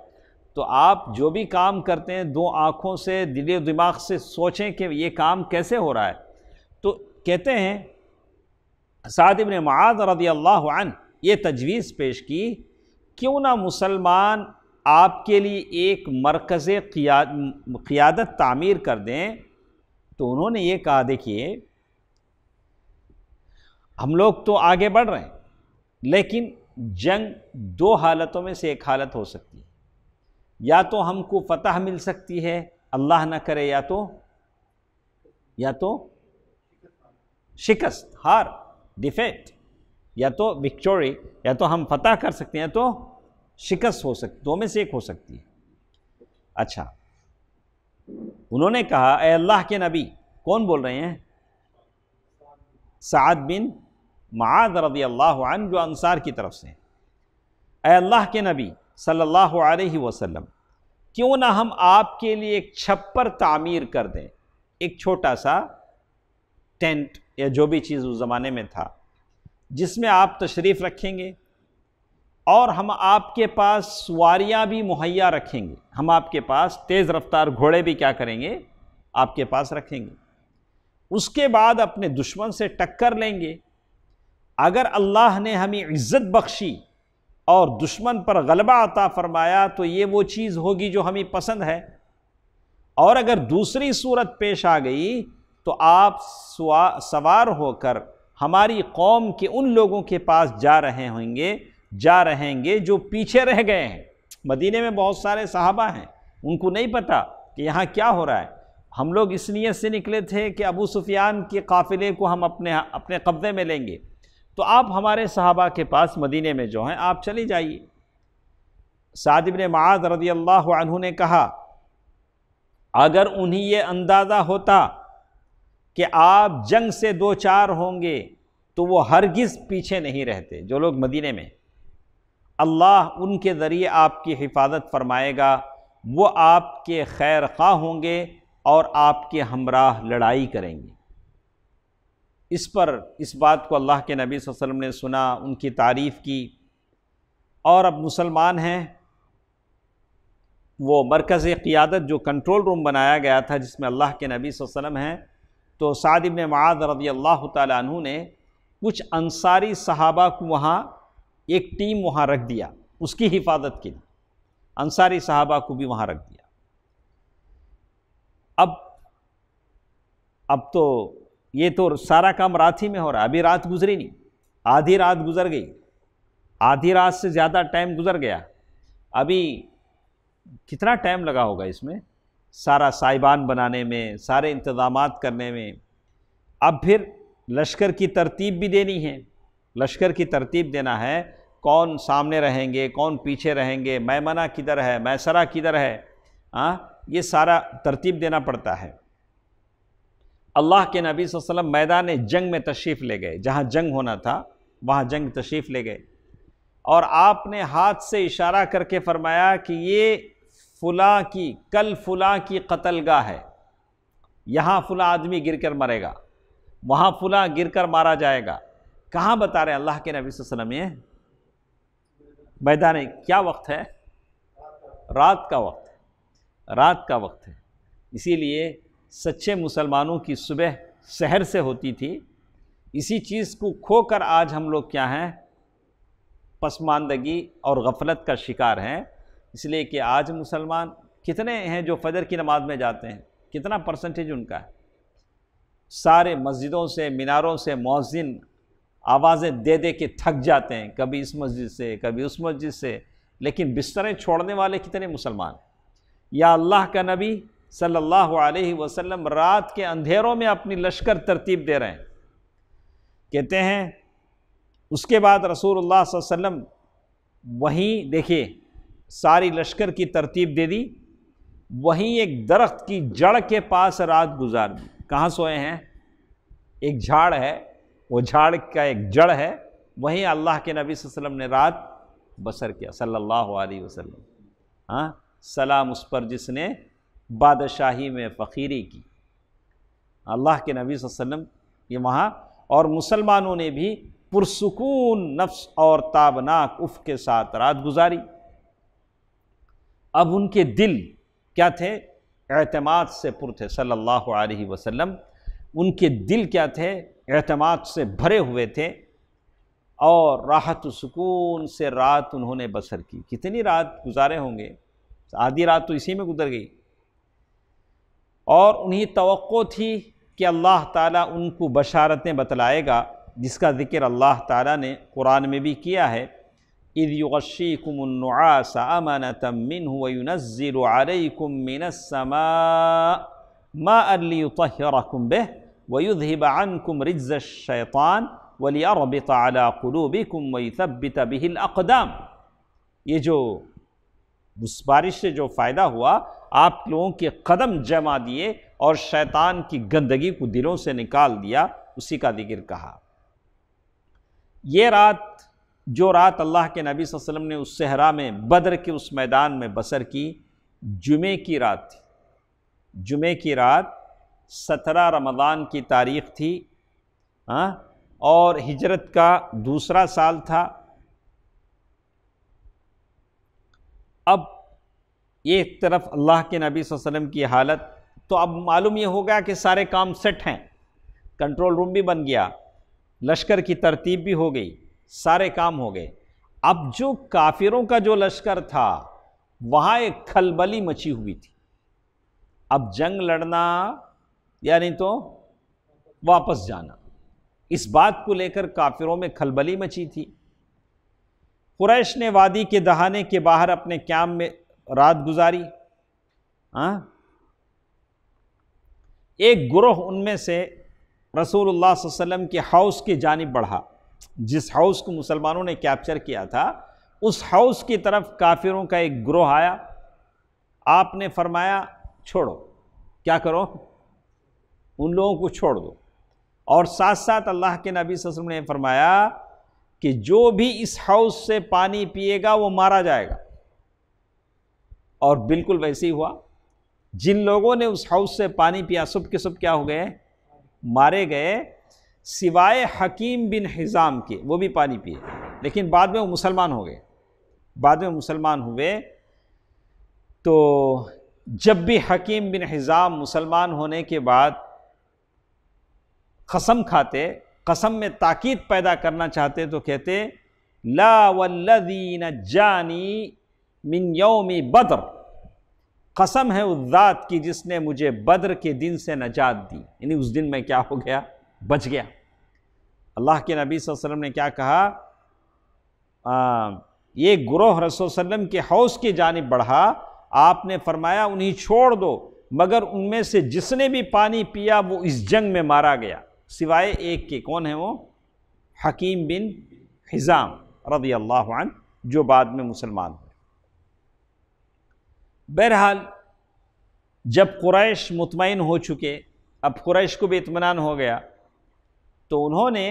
तो आप जो भी काम करते हैं दो आँखों से दिल दिमाग से सोचें कि ये काम कैसे हो रहा है तो कहते हैं साद इबन माद रदी अल्लाह ये तजवीज़ पेश की क्यों ना मुसलमान आपके लिए एक मरकज़ क़ियादत तामीर कर दें तो उन्होंने ये कहा देखिए हम लोग तो आगे बढ़ रहे हैं लेकिन जंग दो हालतों में से एक हालत हो सकती है या तो हमको फतह मिल सकती है अल्लाह ना करे या तो या तो शिकस्त हार डिफेक्ट या तो विक्टोरी या तो हम फतह कर सकते हैं या तो शिकस्त हो सकती दो में से एक हो सकती है अच्छा उन्होंने कहा ए अल्लाह के नबी कौन बोल रहे हैं साद बिन माद रदी अल्लाह जो अनसार की तरफ से ए अल्लाह के नबी सल्लल्लाहु अलैहि वसल्लम क्यों ना हम आपके लिए एक छप्पर तामीर कर दें एक छोटा सा टेंट या जो भी चीज़ उस ज़माने में था जिसमें आप तशरीफ़ रखेंगे और हम आपके पास सवारियाँ भी मुहैया रखेंगे हम आपके पास तेज़ रफ्तार घोड़े भी क्या करेंगे आपके पास रखेंगे उसके बाद अपने दुश्मन से टक्कर लेंगे अगर अल्लाह ने हमें इज़्ज़त बख्शी और दुश्मन पर गलबा अता फरमाया तो ये वो चीज़ होगी जो हमें पसंद है और अगर दूसरी सूरत पेश आ गई तो आप सवार होकर हमारी कौम के उन लोगों के पास जा रहे होंगे जा रहेंगे जो पीछे रह गए हैं मदीने में बहुत सारे साहबा हैं उनको नहीं पता कि यहाँ क्या हो रहा है हम लोग इस नीयत से निकले थे कि अबू सुफियान के काफ़िले को हम अपने अपने कब्ज़े में लेंगे तो आप हमारे साहबा के पास मदीने में जो हैं आप चले जाइए सादिब माज रदी अल्लाह ने कहा अगर उन्हें ये अंदाज़ा होता कि आप जंग से दो चार होंगे तो वो हरगिज़ पीछे नहीं रहते जो लोग मदीने में अल्लाह उनके ज़रिए आपकी हिफाजत फरमाएगा वो आपके खैर खा होंगे और आपके हमराह लड़ाई करेंगे इस पर इस बात को अल्लाह के नबी वसल्लम ने सुना उनकी तारीफ़ की और अब मुसलमान हैं वो मरकज़ क़ियादत जो कंट्रोल रूम बनाया गया था जिसमें अल्लाह के नबी वसल्लम हैं तो सादिब ने माद रदी अल्लाह तु ने कुछ अंसारी सहाबा को वहाँ एक टीम वहाँ रख दिया उसकी हिफाजत के लिए अंसारी साहबा को भी वहाँ रख दिया अब अब तो ये तो सारा काम रात ही में हो रहा है अभी रात गुजरी नहीं आधी रात गुजर गई आधी रात से ज़्यादा टाइम गुजर गया अभी कितना टाइम लगा होगा इसमें सारा साइबान बनाने में सारे इंतजाम करने में अब फिर लश्कर की तरतीब भी देनी है लश्कर की तरतीब देना है कौन सामने रहेंगे कौन पीछे रहेंगे मैमना किधर है मैसरा किधर है हाँ ये सारा तरतीब देना पड़ता है अल्लाह के नबी वसल्लम मैदान जंग में तशरीफ़ ले गए जहाँ जंग होना था वहाँ जंग तशरीफ़ ले गए और आपने हाथ से इशारा करके फरमाया कि ये फुला की कल फुला की कतलगा है यहाँ फुला आदमी गिर कर मरेगा वहाँ फुला गिर कर मारा जाएगा कहाँ बता रहे हैं अल्लाह के नबी वसल्लम ये नहीं क्या वक्त है रात का वक्त है रात का वक्त है इसीलिए सच्चे मुसलमानों की सुबह शहर से होती थी इसी चीज़ को खोकर आज हम लोग क्या हैं पसमानदगी और गफलत का शिकार हैं इसलिए कि आज मुसलमान कितने हैं जो फजर की नमाज में जाते हैं कितना परसेंटेज उनका है सारे मस्जिदों से मीनारों से मौजिन आवाज़ें दे दे के थक जाते हैं कभी इस मस्जिद से कभी उस मस्जिद से लेकिन बिस्तरें छोड़ने वाले कितने मुसलमान हैं या अल्लाह का नबी सल्लल्लाहु अलैहि वसल्लम रात के अंधेरों में अपनी लश्कर तरतीब दे रहे हैं कहते हैं उसके बाद रसूलुल्लाह वसल्लम वहीं देखिए सारी लश्कर की तरतीब दे दी वहीं एक दरख्त की जड़ के पास रात गुजार दी कहाँ सोए हैं एक झाड़ है वो झाड़ का एक जड़ है वहीं अल्लाह के नबी वसल्लम ने रात बसर किया सल्लल्लाहु अलैहि वसल्लम हाँ सलाम उस पर जिसने बादशाही में फ़कीरी की अल्लाह के नबी वसल्लम ये वहाँ और मुसलमानों ने भी पुरसकून नफ्स और ताबनाक उफ़ के साथ रात गुजारी अब उनके दिल क्या थे अतमाद से पुर थे सल्लल्लाहु अलैहि वसल्लम उनके दिल क्या थे अहतमाद से भरे हुए थे और राहत सुकून से रात उन्होंने बसर की कितनी रात गुजारे होंगे आधी रात तो इसी में गुजर गई और उन्हें तो थी कि अल्लाह ताला उनको बशारतें बतलाएगा जिसका ज़िक्र अल्लाह ताला ने कुरान में भी किया है इद युगशी कुमनासा तमिन कुमिन मा अली वयुधिब कुम रिज शैतान वलिया रबित आला कुलूबी कुम वईसबित बिहिल ये जो उस बारिश से जो फ़ायदा हुआ आप लोगों के कदम जमा दिए और शैतान की गंदगी को दिलों से निकाल दिया उसी का जिक्र कहा यह रात जो रात अल्लाह के नबी वसल्लम ने उस सहरा में बद्र के उस मैदान में बसर की जुमे की रात थी जुमे की रात सत्रह रमज़ान की तारीख़ थी हाँ और हिजरत का दूसरा साल था अब एक तरफ अल्लाह के नबी वसल्लम की हालत तो अब मालूम ये हो गया कि सारे काम सेट हैं कंट्रोल रूम भी बन गया लश्कर की तरतीब भी हो गई सारे काम हो गए अब जो काफिरों का जो लश्कर था वहाँ एक खलबली मची हुई थी अब जंग लड़ना यानी तो वापस जाना इस बात को लेकर काफिरों में खलबली मची थी कुरैश ने वादी के दहाने के बाहर अपने क्याम में रात गुजारी आ? हाँ? एक ग्रोह उनमें से रसूलुल्लाह वसल्लम के हाउस की जानब बढ़ा जिस हाउस को मुसलमानों ने कैप्चर किया था उस हाउस की तरफ काफिरों का एक ग्रोह आया आपने फरमाया छोड़ो क्या करो उन लोगों को छोड़ दो और साथ साथ अल्लाह के नबी वसल्लम ने फरमाया कि जो भी इस हाउस से पानी पिएगा वो मारा जाएगा और बिल्कुल वैसे ही हुआ जिन लोगों ने उस हाउस से पानी पिया सुब के सुब क्या हो गए मारे गए सिवाय हकीम बिन हिज़ाम के वो भी पानी पिए लेकिन बाद में वो मुसलमान हो गए बाद में मुसलमान हुए तो जब भी हकीम बिन हिज़ाम मुसलमान होने के बाद कसम खाते कसम में ताकीद पैदा करना चाहते तो कहते ला जानी मिन योमी बद्र कसम है उस ज़ात की जिसने मुझे बद्र के दिन से नजात दी यानी उस दिन में क्या हो गया बच गया अल्लाह के नबी वसल्लम ने क्या कहा आ, ये ग्रोह रसोल्लम के हौस की जानब बढ़ा आपने फरमाया उन्हें छोड़ दो मगर उनमें से जिसने भी पानी पिया वो इस जंग में मारा गया सिवाय एक के कौन है वो हकीम बिन हिज़ाम रदी अल्लाह जो बाद में मुसलमान हुए बहरहाल जब कुरैश मुतमिन हो चुके अब कुरैश को भी इतमान हो गया तो उन्होंने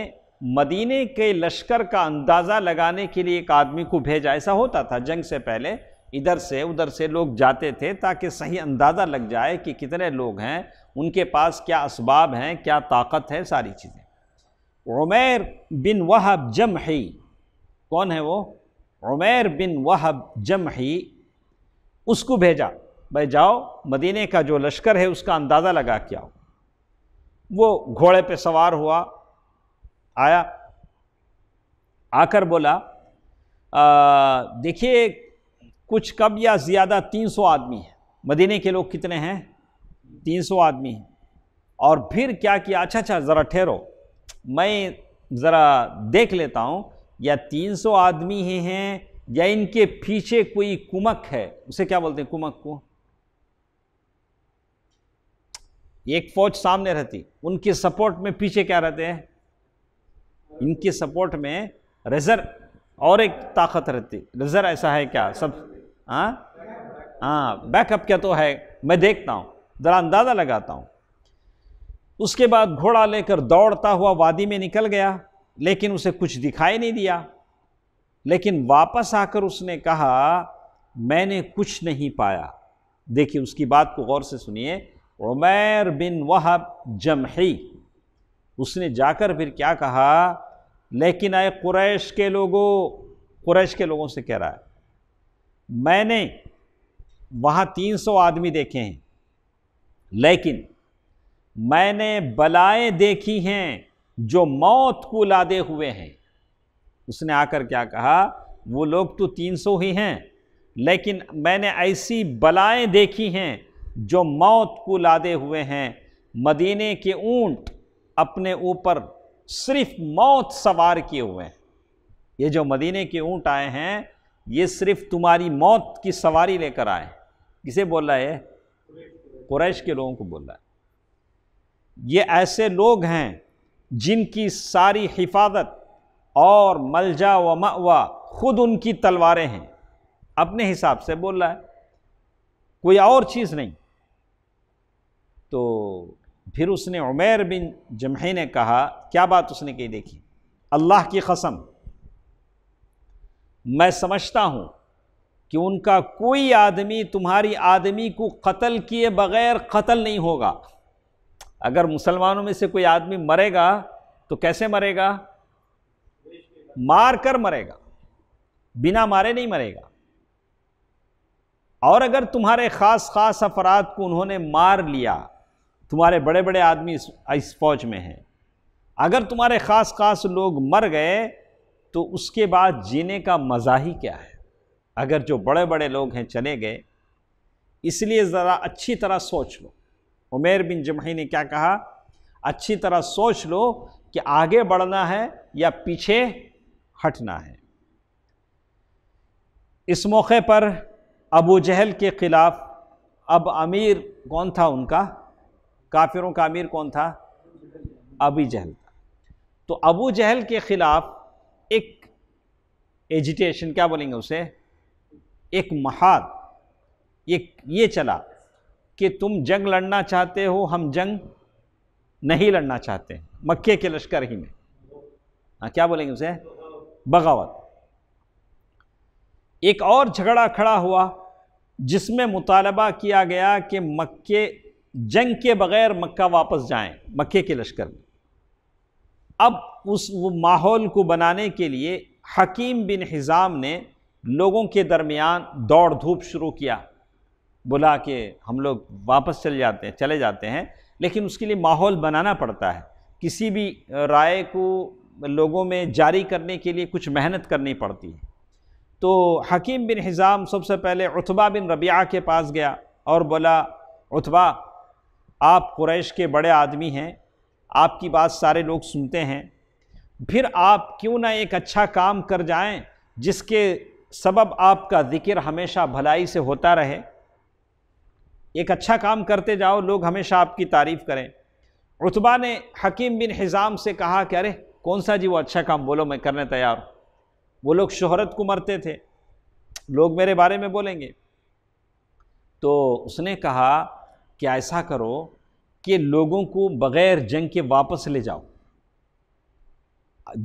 मदीने के लश्कर का अंदाज़ा लगाने के लिए एक आदमी को भेजा ऐसा होता था जंग से पहले इधर से उधर से लोग जाते थे ताकि सही अंदाज़ा लग जाए कि कितने लोग हैं उनके पास क्या इसबाब हैं क्या ताकत है सारी चीज़ें उमेर बिन वहब जमही कौन है वो उमैर बिन वहब ही उसको भेजा भाई जाओ मदीने का जो लश्कर है उसका अंदाज़ा लगा क्या हो वो घोड़े पे सवार हुआ आया आकर बोला देखिए कुछ कम या ज़्यादा 300 आदमी है मदीने के लोग कितने हैं 300 आदमी हैं और फिर क्या किया अच्छा अच्छा ज़रा ठहरो मैं ज़रा देख लेता हूँ या 300 आदमी ही हैं या इनके पीछे कोई कुमक है उसे क्या बोलते हैं कुमक को एक फौज सामने रहती उनके सपोर्ट में पीछे क्या रहते हैं इनके सपोर्ट में रिजर्व और एक ताकत रहती रिजर्व ऐसा है क्या सब हाँ हाँ बैकअप क्या तो है मैं देखता हूँ ज़रा अंदाज़ा लगाता हूँ उसके बाद घोड़ा लेकर दौड़ता हुआ वादी में निकल गया लेकिन उसे कुछ दिखाई नहीं दिया लेकिन वापस आकर उसने कहा मैंने कुछ नहीं पाया देखिए उसकी बात को गौर से सुनिए उमैर बिन वहब जमही उसने जाकर फिर क्या कहा लेकिन आए कुरैश के लोगों कुरैश के लोगों से कह रहा है मैंने वहाँ 300 आदमी देखे हैं लेकिन मैंने बलाएं देखी हैं जो मौत को लादे हुए हैं उसने आकर क्या कहा वो लोग तो 300 ही हैं लेकिन मैंने ऐसी बलाएं देखी हैं जो मौत को लादे हुए हैं मदीने के ऊंट अपने ऊपर सिर्फ मौत सवार किए हुए हैं ये जो मदीने के ऊंट आए हैं ये सिर्फ तुम्हारी मौत की सवारी लेकर आए किसे बोला है कुरैश के लोगों को बोला है ये ऐसे लोग हैं जिनकी सारी हिफाजत और मलजा व मवा खुद उनकी तलवारें हैं अपने हिसाब से बोल रहा है कोई और चीज़ नहीं तो फिर उसने उमेर बिन जमहे ने कहा क्या बात उसने कही देखी अल्लाह की कसम मैं समझता हूँ कि उनका कोई आदमी तुम्हारी आदमी को कत्ल किए बगैर कत्ल नहीं होगा अगर मुसलमानों में से कोई आदमी मरेगा तो कैसे मरेगा मार कर मरेगा बिना मारे नहीं मरेगा और अगर तुम्हारे ख़ास ख़ास अफराद को उन्होंने मार लिया तुम्हारे बड़े बड़े आदमी इस, इस फौज में हैं अगर तुम्हारे ख़ास ख़ास लोग मर गए तो उसके बाद जीने का मज़ा ही क्या है अगर जो बड़े बड़े लोग हैं चले गए इसलिए ज़रा अच्छी तरह सोच लो उमेर बिन जमही ने क्या कहा अच्छी तरह सोच लो कि आगे बढ़ना है या पीछे हटना है इस मौके पर अबू जहल के ख़िलाफ़ अब अमीर कौन था उनका काफिरों का अमीर कौन था अबी जहल था तो अबू जहल के ख़िलाफ़ एक एजिटेशन क्या बोलेंगे उसे एक महाद एक ये चला कि तुम जंग लड़ना चाहते हो हम जंग नहीं लड़ना चाहते मक्के के लश्कर ही में हाँ क्या बोलेंगे उसे बगावत एक और झगड़ा खड़ा हुआ जिसमें मुतालबा किया गया कि मक्के जंग के बगैर मक्का वापस जाएं मक्के के लश्कर में अब उस माहौल को बनाने के लिए हकीम बिन हिज़ाम ने लोगों के दरमियान दौड़ धूप शुरू किया बुला के हम लोग वापस चले जाते हैं चले जाते हैं लेकिन उसके लिए माहौल बनाना पड़ता है किसी भी राय को लोगों में जारी करने के लिए कुछ मेहनत करनी पड़ती है तो हकीम बिन हिज़ाम सबसे पहले उतबा बिन रबिया के पास गया और बोला उतबा आप कुरैश के बड़े आदमी हैं आपकी बात सारे लोग सुनते हैं फिर आप क्यों ना एक अच्छा काम कर जाएं जिसके सबब आपका ज़िक्र हमेशा भलाई से होता रहे एक अच्छा काम करते जाओ लोग हमेशा आपकी तारीफ़ करें रुतबा ने हकीम बिन हिज़ाम से कहा कि अरे कौन सा जी वो अच्छा काम बोलो मैं करने तैयार हूँ वो लोग शोहरत को मरते थे लोग मेरे बारे में बोलेंगे तो उसने कहा कि ऐसा करो कि लोगों को बग़ैर जंग के वापस ले जाओ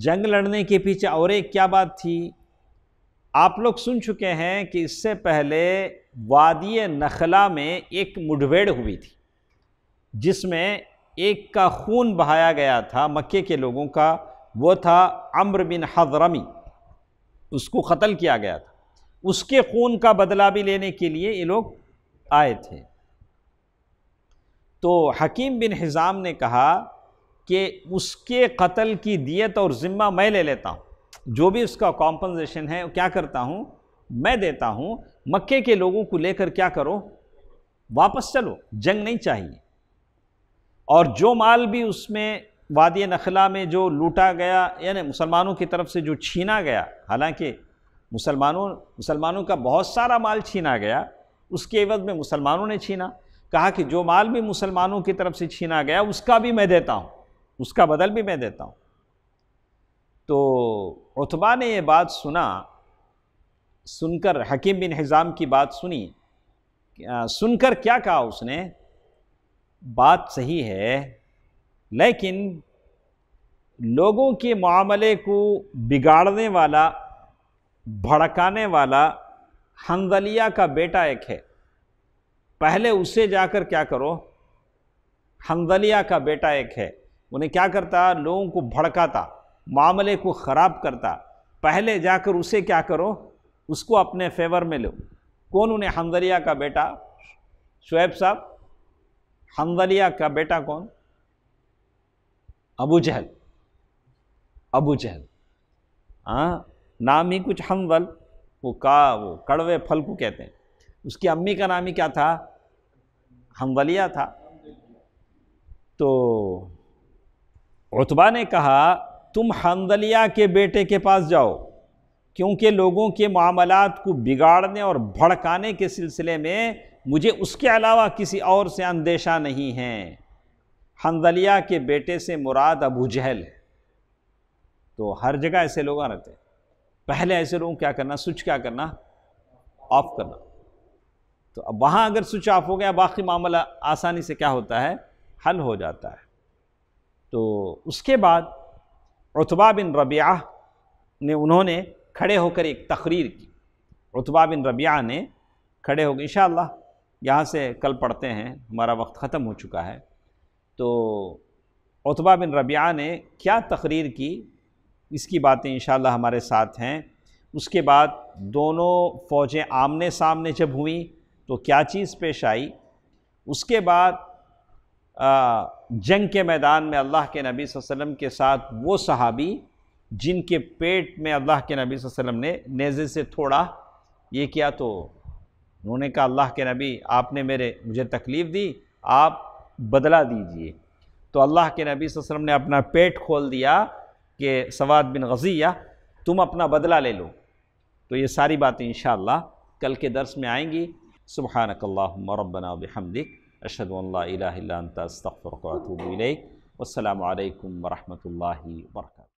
जंग लड़ने के पीछे और एक क्या बात थी आप लोग सुन चुके हैं कि इससे पहले वादी नखला में एक मुठभेड़ हुई थी जिसमें एक का खून बहाया गया था मक्के के लोगों का वो था अम्र बिन हजरमी उसको क़त्ल किया गया था उसके खून का बदला भी लेने के लिए ये लोग आए थे तो हकीम बिन हिज़ाम ने कहा कि उसके कत्ल की दियत और ज़िम्मा मैं ले लेता हूँ जो भी उसका कॉम्पनसेशन है क्या करता हूँ मैं देता हूँ मक्के के लोगों को लेकर क्या करो वापस चलो जंग नहीं चाहिए और जो माल भी उसमें वादी नखला में जो लूटा गया यानी मुसलमानों की तरफ से जो छीना गया हालांकि मुसलमानों मुसलमानों का बहुत सारा माल छीना गया उसके एवज में मुसलमानों ने छीना कहा कि जो माल भी मुसलमानों की तरफ से छीना गया उसका भी मैं देता हूँ उसका बदल भी मैं देता हूँ तो उतबा ने यह बात सुना सुनकर हकीम बिन हिज़ाम की बात सुनी सुनकर क्या कहा उसने बात सही है लेकिन लोगों के मामले को बिगाड़ने वाला भड़काने वाला हंदलिया का बेटा एक है पहले उसे जाकर क्या करो हमदलिया का बेटा एक है उन्हें क्या करता लोगों को भड़काता मामले को ख़राब करता पहले जाकर उसे क्या करो उसको अपने फेवर में लो कौन उन्हें हमदलिया का बेटा शुएब साहब हमदलिया का बेटा कौन अबू जहल अबू जहल हाँ नाम ही कुछ हमवल वो का वो कड़वे फल को कहते हैं उसकी अम्मी का नाम ही क्या था हम वलिया था तो उतबा ने कहा तुम हमदलिया के बेटे के पास जाओ क्योंकि लोगों के मामलात को बिगाड़ने और भड़काने के सिलसिले में मुझे उसके अलावा किसी और से अंदेशा नहीं है हमदलिया के बेटे से मुराद अबू जहल है तो हर जगह ऐसे लोग रहते पहले ऐसे लोगों क्या करना स्विच क्या करना ऑफ करना तो अब वहाँ अगर स्विच ऑफ हो गया बाकी मामला आसानी से क्या होता है हल हो जाता है तो उसके बाद उतबा बिन रबिया ने उन्होंने खड़े होकर एक तकरीर की उतबा बिन रबिया ने खड़े होकर इनशाला यहाँ से कल पढ़ते हैं हमारा वक्त ख़त्म हो चुका है तो उतबा बिन रबिया ने क्या तकरीर की इसकी बातें इनशाला हमारे साथ हैं उसके बाद दोनों फ़ौजें आमने सामने जब हुई तो क्या चीज़ पेश आई उसके बाद जंग के मैदान में अल्लाह के नबी वसल्लम के साथ वो सहाबी जिनके पेट में अल्लाह के नबी वसल्लम ने नेज़े से थोड़ा ये किया तो उन्होंने कहा अल्लाह के नबी आपने मेरे मुझे तकलीफ़ दी आप बदला दीजिए तो अल्लाह के नबी वसल्लम ने अपना पेट खोल दिया कि सवाद बिन गज़िया तुम अपना बदला ले लो तो ये सारी बातें इन कल के दर्स में आएंगी سبحانك اللهم ربنا وبحمدك أشهد أن لا إله إلا أنت أستغفرك وأتوب إليك والسلام عليكم ورحمة الله وبركاته